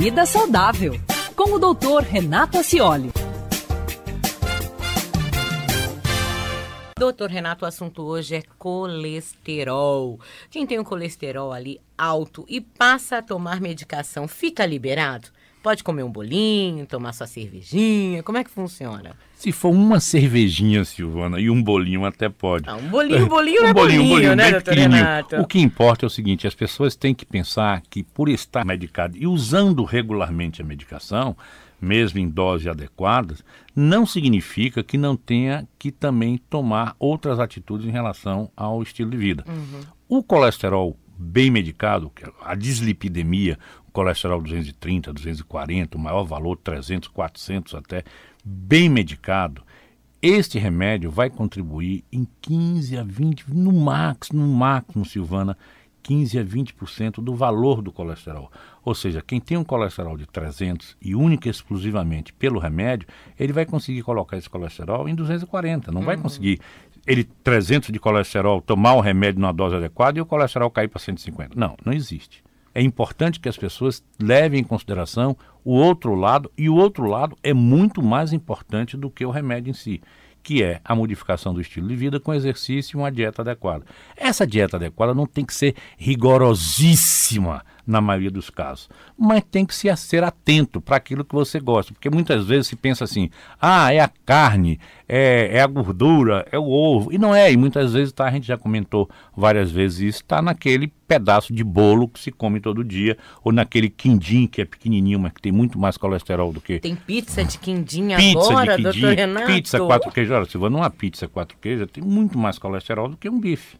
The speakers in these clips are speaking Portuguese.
Vida Saudável, com o doutor Renato Acioli. Doutor Renato, o assunto hoje é colesterol. Quem tem o um colesterol ali alto e passa a tomar medicação, fica liberado? Pode comer um bolinho, tomar sua cervejinha? Como é que funciona? Se for uma cervejinha, Silvana, e um bolinho até pode. Ah, um bolinho, é bolinho um é bolinho, bolinho, bolinho né, doutor Renato? O que importa é o seguinte, as pessoas têm que pensar que por estar medicado e usando regularmente a medicação, mesmo em doses adequadas, não significa que não tenha que também tomar outras atitudes em relação ao estilo de vida. Uhum. O colesterol bem medicado, é a dislipidemia, colesterol 230, 240, o maior valor 300, 400 até, bem medicado, este remédio vai contribuir em 15 a 20, no máximo, no máximo, Silvana, 15 a 20% do valor do colesterol. Ou seja, quem tem um colesterol de 300 e única e exclusivamente pelo remédio, ele vai conseguir colocar esse colesterol em 240. Não uhum. vai conseguir ele 300 de colesterol, tomar o remédio numa dose adequada e o colesterol cair para 150. Não, não existe é importante que as pessoas levem em consideração o outro lado, e o outro lado é muito mais importante do que o remédio em si, que é a modificação do estilo de vida com exercício e uma dieta adequada. Essa dieta adequada não tem que ser rigorosíssima na maioria dos casos. Mas tem que se ser atento para aquilo que você gosta, porque muitas vezes se pensa assim: ah, é a carne, é, é a gordura, é o ovo. E não é, e muitas vezes tá, a gente já comentou várias vezes isso, está naquele pedaço de bolo que se come todo dia, ou naquele quindim que é pequenininho, mas que tem muito mais colesterol do que. Tem pizza de quindim pizza agora, de quindim, doutor Renato? Pizza quatro queijos. Olha, se uma pizza quatro queijos, tem muito mais colesterol do que um bife.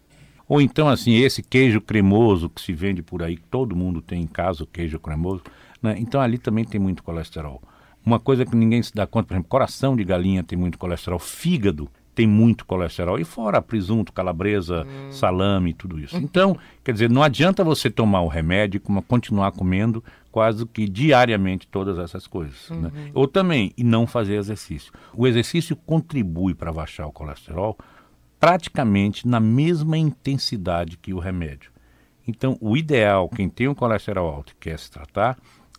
Ou então, assim, esse queijo cremoso que se vende por aí, que todo mundo tem em casa, o queijo cremoso. Né? Então, ali também tem muito colesterol. Uma coisa que ninguém se dá conta, por exemplo, coração de galinha tem muito colesterol, fígado tem muito colesterol. E fora presunto, calabresa, hum. salame, tudo isso. Uhum. Então, quer dizer, não adianta você tomar o remédio e continuar comendo quase que diariamente todas essas coisas. Né? Uhum. Né? Ou também, e não fazer exercício. O exercício contribui para baixar o colesterol, praticamente na mesma intensidade que o remédio. Então, o ideal, quem tem um colesterol alto e quer se tratar,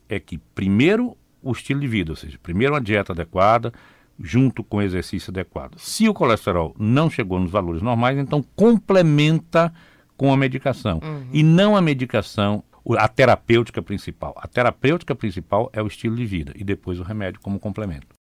é que primeiro o estilo de vida, ou seja, primeiro uma dieta adequada, junto com exercício adequado. Se o colesterol não chegou nos valores normais, então complementa com a medicação. Uhum. E não a medicação, a terapêutica principal. A terapêutica principal é o estilo de vida e depois o remédio como complemento.